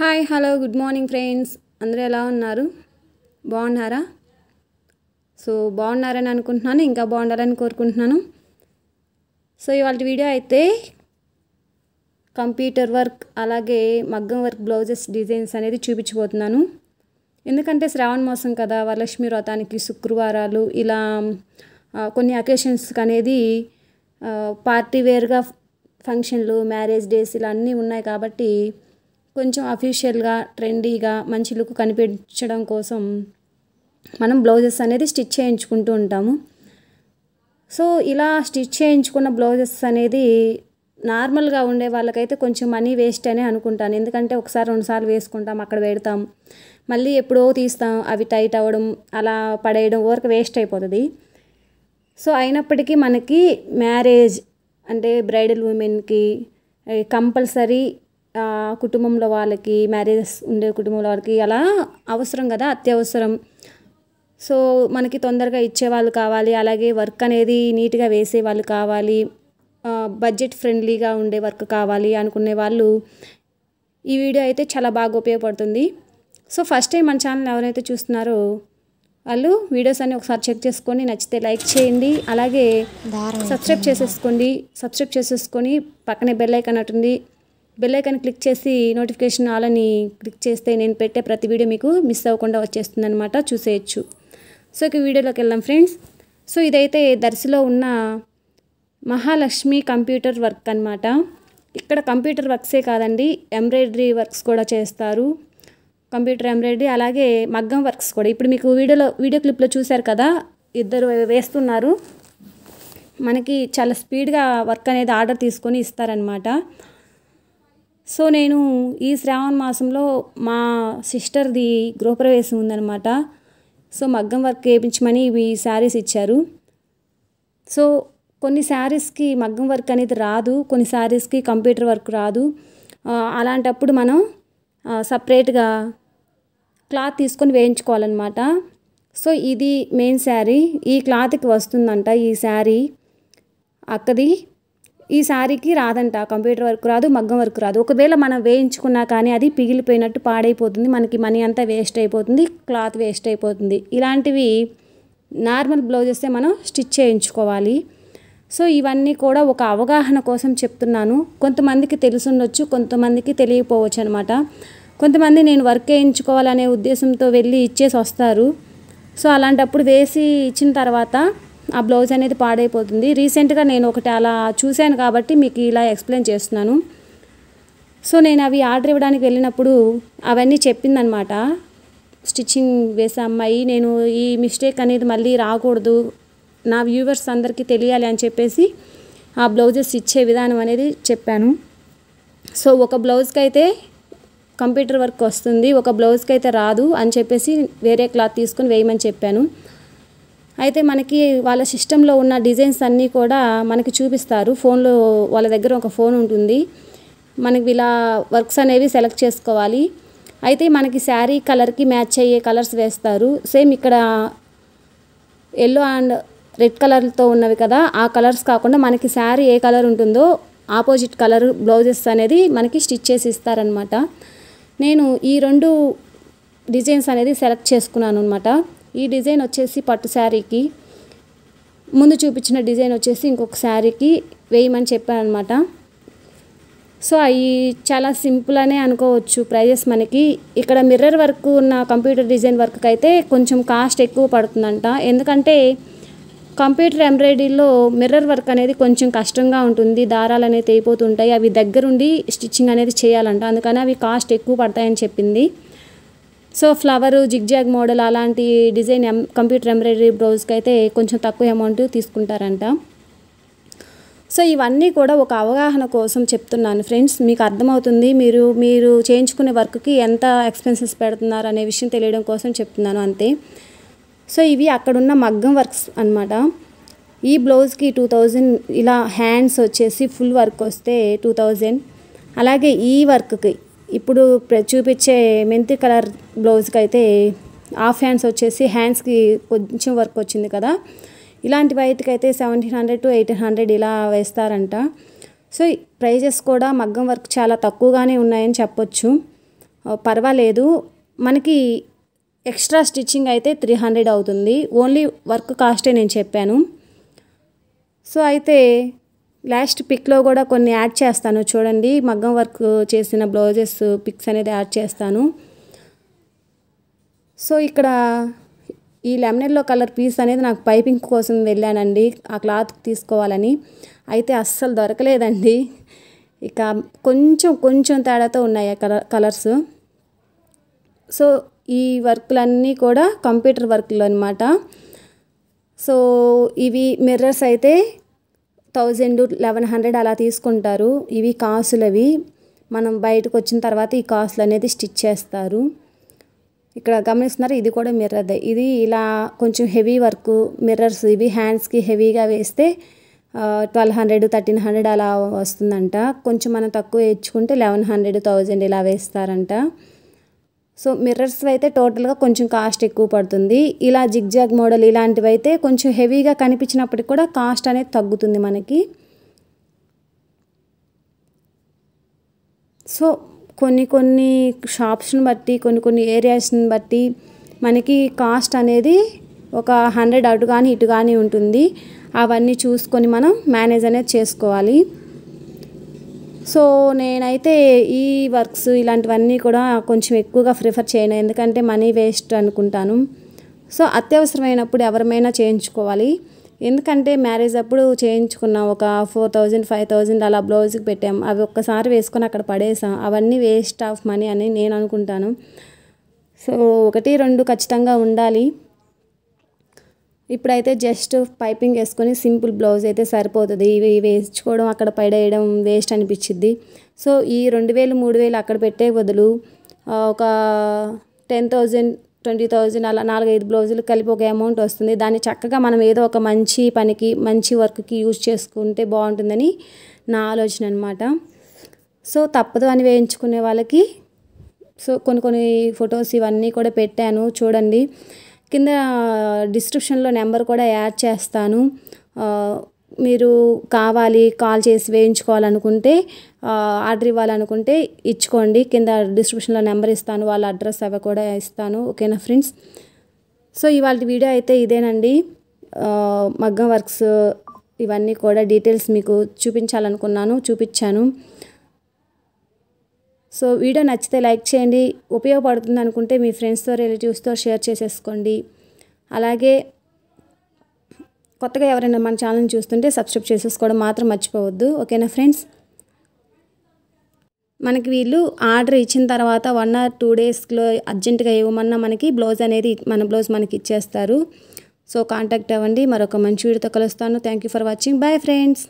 hi hello good morning friends అందరూ ఎలా ఉన్నారు బాగున్నారా సో బాగున్నారని అనుకుంటున్నాను ఇంకా బాగుండాలని కోరుకుంటున్నాను సో ఇవాళ వీడియో అయితే కంప్యూటర్ వర్క్ అలాగే మగ్గం వర్క్ బ్లౌజెస్ డిజైన్స్ అనేది చూపించబోతున్నాను ఎందుకంటే శ్రావణ మాసం కదా వరలక్ష్మి వ్రతానికి శుక్రవారాలు ఇలా కొన్ని అకేషన్స్కి అనేది పార్టీ వేర్గా ఫంక్షన్లు మ్యారేజ్ డేస్ ఇలా అన్నీ ఉన్నాయి కాబట్టి కొంచెం అఫీషియల్గా ట్రెండీగా మంచి లుక్ కనిపించడం కోసం మనం బ్లౌజెస్ అనేది స్టిచ్ చేయించుకుంటూ ఉంటాము సో ఇలా స్టిచ్ చేయించుకున్న బ్లౌజెస్ అనేది నార్మల్గా ఉండే వాళ్ళకైతే కొంచెం మనీ వేస్ట్ అనే అనుకుంటాను ఎందుకంటే ఒకసారి రెండుసార్లు వేసుకుంటాం అక్కడ పెడతాం మళ్ళీ ఎప్పుడో తీస్తాం అవి టైట్ అవ్వడం అలా పడేయడం వరకు వేస్ట్ అయిపోతుంది సో అయినప్పటికీ మనకి మ్యారేజ్ అంటే బ్రైడల్ ఉమెన్కి కంపల్సరీ కుటుంబంలో వాళ్ళకి మ్యారేజెస్ ఉండే కుటుంబంలో వాళ్ళకి అలా అవసరం కదా అత్యవసరం సో మనకి తొందరగా ఇచ్చేవాళ్ళు కావాలి అలాగే వర్క్ అనేది నీట్గా వేసేవాళ్ళు కావాలి బడ్జెట్ ఫ్రెండ్లీగా ఉండే వర్క్ కావాలి అనుకునే వాళ్ళు ఈ వీడియో అయితే చాలా బాగా ఉపయోగపడుతుంది సో ఫస్ట్ టైం మన ఛానల్ ఎవరైతే చూస్తున్నారో వాళ్ళు వీడియోస్ అన్ని ఒకసారి చెక్ చేసుకొని నచ్చితే లైక్ చేయండి అలాగే సబ్స్క్రైబ్ చేసేసుకోండి సబ్స్క్రైబ్ చేసేసుకొని పక్కనే బెల్ ఐకాన్ ఉంటుంది బెల్లైకన్ క్లిక్ చేసి నోటిఫికేషన్ ఆల్ అని క్లిక్ చేస్తే నేను పెట్టే ప్రతి వీడియో మీకు మిస్ అవ్వకుండా వచ్చేస్తుంది అనమాట చూసేయచ్చు సో ఇక వీడియోలోకి వెళ్దాం ఫ్రెండ్స్ సో ఇదైతే దర్శిలో ఉన్న మహాలక్ష్మి కంప్యూటర్ వర్క్ అనమాట ఇక్కడ కంప్యూటర్ వర్క్సే కాదండి ఎంబ్రాయిడరీ వర్క్స్ కూడా చేస్తారు కంప్యూటర్ ఎంబ్రాయిడరీ అలాగే మగ్గం వర్క్స్ కూడా ఇప్పుడు మీకు వీడియోలో వీడియో క్లిప్లో చూశారు కదా ఇద్దరు వేస్తున్నారు మనకి చాలా స్పీడ్గా వర్క్ అనేది ఆర్డర్ తీసుకొని ఇస్తారనమాట సో నేను ఈ శ్రావణ మాసంలో మా సిస్టర్ది గృహప్రవేశం ఉందనమాట సో మగ్గం వర్క్ వేయించమని ఇవి శారీస్ ఇచ్చారు సో కొన్ని శారీస్కి మగ్గం వర్క్ అనేది రాదు కొన్ని శారీస్కి కంప్యూటర్ వర్క్ రాదు అలాంటప్పుడు మనం సపరేట్గా క్లాత్ తీసుకొని వేయించుకోవాలన్నమాట సో ఇది మెయిన్ శారీ ఈ క్లాత్కి వస్తుందంట ఈ శారీ అక్కది ఈ శారీకి రాదంట కంప్యూటర్ వర్క్ రాదు మగ్గం వర్క్ రాదు ఒకవేళ మనం వేయించుకున్నా కానీ అది పిగిలిపోయినట్టు పాడైపోతుంది మనకి మనీ అంతా వేస్ట్ అయిపోతుంది క్లాత్ వేస్ట్ అయిపోతుంది ఇలాంటివి నార్మల్ బ్లౌజెస్తే మనం స్టిచ్ చేయించుకోవాలి సో ఇవన్నీ కూడా ఒక అవగాహన కోసం చెప్తున్నాను కొంతమందికి తెలుసుండొచ్చు కొంతమందికి తెలియకపోవచ్చు అనమాట కొంతమంది నేను వర్క్ వేయించుకోవాలనే ఉద్దేశంతో వెళ్ళి ఇచ్చేసి వస్తారు సో అలాంటప్పుడు వేసి ఇచ్చిన తర్వాత ఆ బ్లౌజ్ అనేది పాడైపోతుంది రీసెంట్గా నేను ఒకటి అలా చూశాను కాబట్టి మీకు ఇలా ఎక్స్ప్లెయిన్ చేస్తున్నాను సో నేను అవి ఆర్డర్ ఇవ్వడానికి వెళ్ళినప్పుడు అవన్నీ చెప్పిందనమాట స్టిచ్చింగ్ వేసే అమ్మాయి నేను ఈ మిస్టేక్ అనేది మళ్ళీ రాకూడదు నా వ్యూవర్స్ అందరికీ తెలియాలి అని చెప్పేసి ఆ బ్లౌజెస్ ఇచ్చే విధానం అనేది చెప్పాను సో ఒక బ్లౌజ్కి అయితే కంప్యూటర్ వర్క్ వస్తుంది ఒక బ్లౌజ్కి అయితే రాదు అని చెప్పేసి వేరే క్లాత్ తీసుకొని వేయమని చెప్పాను అయితే మనకి వాళ్ళ సిస్టంలో ఉన్న డిజైన్స్ అన్నీ కూడా మనకి చూపిస్తారు ఫోన్లో వాళ్ళ దగ్గర ఒక ఫోన్ ఉంటుంది మనకి ఇలా వర్క్స్ అనేవి సెలెక్ట్ చేసుకోవాలి అయితే మనకి శారీ కలర్కి మ్యాచ్ అయ్యే కలర్స్ వేస్తారు సేమ్ ఇక్కడ ఎల్లో అండ్ రెడ్ కలర్తో ఉన్నవి కదా ఆ కలర్స్ కాకుండా మనకి శారీ ఏ కలర్ ఉంటుందో ఆపోజిట్ కలర్ బ్లౌజెస్ అనేది మనకి స్టిచ్ చేసి ఇస్తారనమాట నేను ఈ రెండు డిజైన్స్ అనేది సెలెక్ట్ చేసుకున్నాను అనమాట ఈ డిజైన్ వచ్చేసి పట్టు శారీకి ముందు చూపించిన డిజైన్ వచ్చేసి ఇంకొక శారీకి వేయమని చెప్పాను అనమాట సో అవి చాలా సింపుల్ అనే అనుకోవచ్చు ప్రైజెస్ మనకి ఇక్కడ మిర్రర్ వర్క్ ఉన్న కంప్యూటర్ డిజైన్ వర్క్కి అయితే కొంచెం కాస్ట్ ఎక్కువ పడుతుందంట ఎందుకంటే కంప్యూటర్ ఎంబ్రాయిడరీలో మిర్రర్ వర్క్ అనేది కొంచెం కష్టంగా ఉంటుంది దారాలు అనేది తెగిపోతుంటాయి అవి దగ్గరుండి స్టిచ్చింగ్ అనేది చేయాలంట అందుకని అవి కాస్ట్ ఎక్కువ పడతాయని చెప్పింది సో ఫ్లవర్ జిగ్జాగ్ మోడల్ అలాంటి డిజైన్ ఎం కంప్యూటర్ ఎంబ్రాయిడరీ బ్లౌజ్కి అయితే కొంచెం తక్కువ అమౌంట్ తీసుకుంటారంట సో ఇవన్నీ కూడా ఒక అవగాహన కోసం చెప్తున్నాను ఫ్రెండ్స్ మీకు అర్థమవుతుంది మీరు మీరు చేయించుకునే వర్క్కి ఎంత ఎక్స్పెన్సెస్ పెడుతున్నారు అనే విషయం తెలియడం కోసం చెప్తున్నాను అంతే సో ఇవి అక్కడున్న మగ్గం వర్క్స్ అనమాట ఈ బ్లౌజ్కి టూ థౌజండ్ ఇలా హ్యాండ్స్ వచ్చేసి ఫుల్ వర్క్ వస్తే టూ థౌజండ్ అలాగే ఈ వర్క్కి ఇప్పుడు చూపించే మెంతి కలర్ బ్లౌజ్కి అయితే హాఫ్ హ్యాండ్స్ వచ్చేసి హ్యాండ్స్కి కొంచెం వర్క్ వచ్చింది కదా ఇలాంటి వైట్కి అయితే seventeen hundred to eighteen hundred ఇలా వేస్తారంట సో ప్రైజెస్ కూడా మగ్గం వర్క్ చాలా తక్కువగానే ఉన్నాయని చెప్పొచ్చు పర్వాలేదు మనకి ఎక్స్ట్రా స్టిచ్చింగ్ అయితే త్రీ హండ్రెడ్ అవుతుంది ఓన్లీ వర్క్ కాస్టే నేను చెప్పాను సో అయితే లాస్ట్ పిక్లో కూడా కొన్ని యాడ్ చేస్తాను చూడండి మగ్గం వర్క్ చేసిన బ్లౌజెస్ పిక్స్ అనేది యాడ్ చేస్తాను సో ఇక్కడ ఈ లెమనెల్లో కలర్ పీస్ అనేది నాకు పైపింగ్ కోసం వెళ్ళానండి ఆ క్లాత్ తీసుకోవాలని అయితే అస్సలు దొరకలేదండి ఇక కొంచెం కొంచెం తేడాతో ఉన్నాయి ఆ కలర్ కలర్స్ సో ఈ వర్క్లన్నీ కూడా కంప్యూటర్ వర్క్లు అనమాట సో ఇవి మిర్రర్స్ అయితే థౌజండ్ లెవెన్ హండ్రెడ్ అలా తీసుకుంటారు ఇవి కాసులవి మనం బయటకు వచ్చిన తర్వాత ఈ కాసులు అనేది స్టిచ్ చేస్తారు ఇక్కడ గమనిస్తున్నారు ఇది కూడా మిర్రర్ ఇది ఇలా కొంచెం హెవీ వర్క్ మిర్రర్స్ ఇవి హ్యాండ్స్కి హెవీగా వేస్తే ట్వెల్వ్ హండ్రెడ్ థర్టీన్ హండ్రెడ్ అలా వస్తుందంట కొంచెం మనం తక్కువ వేయించుకుంటే లెవెన్ హండ్రెడ్ థౌజండ్ ఇలా వేస్తారంట సో మిర్రర్స్ అయితే టోటల్గా కొంచెం కాస్ట్ ఎక్కువ పడుతుంది ఇలా జిగ్జాగ్ మోడల్ ఇలాంటివి అయితే కొంచెం హెవీగా కనిపించినప్పటికి కూడా కాస్ట్ అనేది తగ్గుతుంది మనకి సో కొన్ని కొన్ని షాప్స్ని బట్టి కొన్ని కొన్ని ఏరియాస్ని బట్టి మనకి కాస్ట్ అనేది ఒక హండ్రెడ్ అటు కానీ ఇటు కానీ ఉంటుంది అవన్నీ చూసుకొని మనం మేనేజ్ అనేది చేసుకోవాలి సో నేనైతే ఈ వర్క్స్ ఇలాంటివన్నీ కూడా కొంచెం ఎక్కువగా ప్రిఫర్ చేయను ఎందుకంటే మనీ వేస్ట్ అనుకుంటాను సో అత్యవసరమైనప్పుడు ఎవరమైనా చేయించుకోవాలి ఎందుకంటే మ్యారేజ్ అప్పుడు చేయించుకున్నా ఒక ఫోర్ థౌజండ్ ఫైవ్ థౌజండ్ అలా బ్లౌజ్కి పెట్టాం అవి ఒక్కసారి వేసుకొని అక్కడ పడేసాం అవన్నీ వేస్ట్ ఆఫ్ మనీ అని నేను అనుకుంటాను సో ఒకటి రెండు ఖచ్చితంగా ఉండాలి ఇప్పుడైతే జస్ట్ పైపింగ్ వేసుకొని సింపుల్ బ్లౌజ్ అయితే సరిపోతుంది ఇవి వేయించుకోవడం అక్కడ పడేయడం వేస్ట్ అనిపించింది సో ఈ రెండు వేలు మూడు వేలు అక్కడ పెట్టే బదులు ఒక టెన్ థౌజండ్ ట్వంటీ థౌజండ్ అలా నాలుగైదు బ్లౌజులు కలిపి ఒక అమౌంట్ వస్తుంది దాన్ని చక్కగా మనం ఏదో ఒక మంచి పనికి మంచి వర్క్కి యూజ్ చేసుకుంటే బాగుంటుందని నా ఆలోచన అనమాట సో తప్పదు అని వేయించుకునే వాళ్ళకి సో కొన్ని కొన్ని ఫొటోస్ ఇవన్నీ కూడా పెట్టాను చూడండి కింద డిస్క్రిప్షన్లో నెంబర్ కూడా యాడ్ చేస్తాను మీరు కావాలి కాల్ చేసి వేయించుకోవాలనుకుంటే ఆర్డర్ ఇవ్వాలనుకుంటే ఇచ్చుకోండి కింద డిస్క్రిప్షన్లో నెంబర్ ఇస్తాను వాళ్ళ అడ్రస్ అవి కూడా ఇస్తాను ఓకేనా ఫ్రెండ్స్ సో ఇవాళ వీడియో అయితే ఇదేనండి మగ్గం వర్క్స్ ఇవన్నీ కూడా డీటెయిల్స్ మీకు చూపించాలనుకున్నాను చూపించాను సో వీడియో నచ్చితే లైక్ చేయండి ఉపయోగపడుతుంది అనుకుంటే మీ ఫ్రెండ్స్తో రిలేటివ్స్తో షేర్ చేసేసుకోండి అలాగే కొత్తగా ఎవరైనా మన ఛానల్ని చూస్తుంటే సబ్స్క్రైబ్ చేసేసుకోవడం మాత్రం మర్చిపోవద్దు ఓకేనా ఫ్రెండ్స్ మనకి వీళ్ళు ఆర్డర్ ఇచ్చిన తర్వాత వన్ ఆర్ టూ డేస్లో అర్జెంటుగా ఇవ్వమన్నా మనకి బ్లౌజ్ అనేది మన బ్లౌజ్ మనకి ఇచ్చేస్తారు సో కాంటాక్ట్ అవ్వండి మరొక మంచి వీడియోతో కలుస్తాను thank you for watching bye friends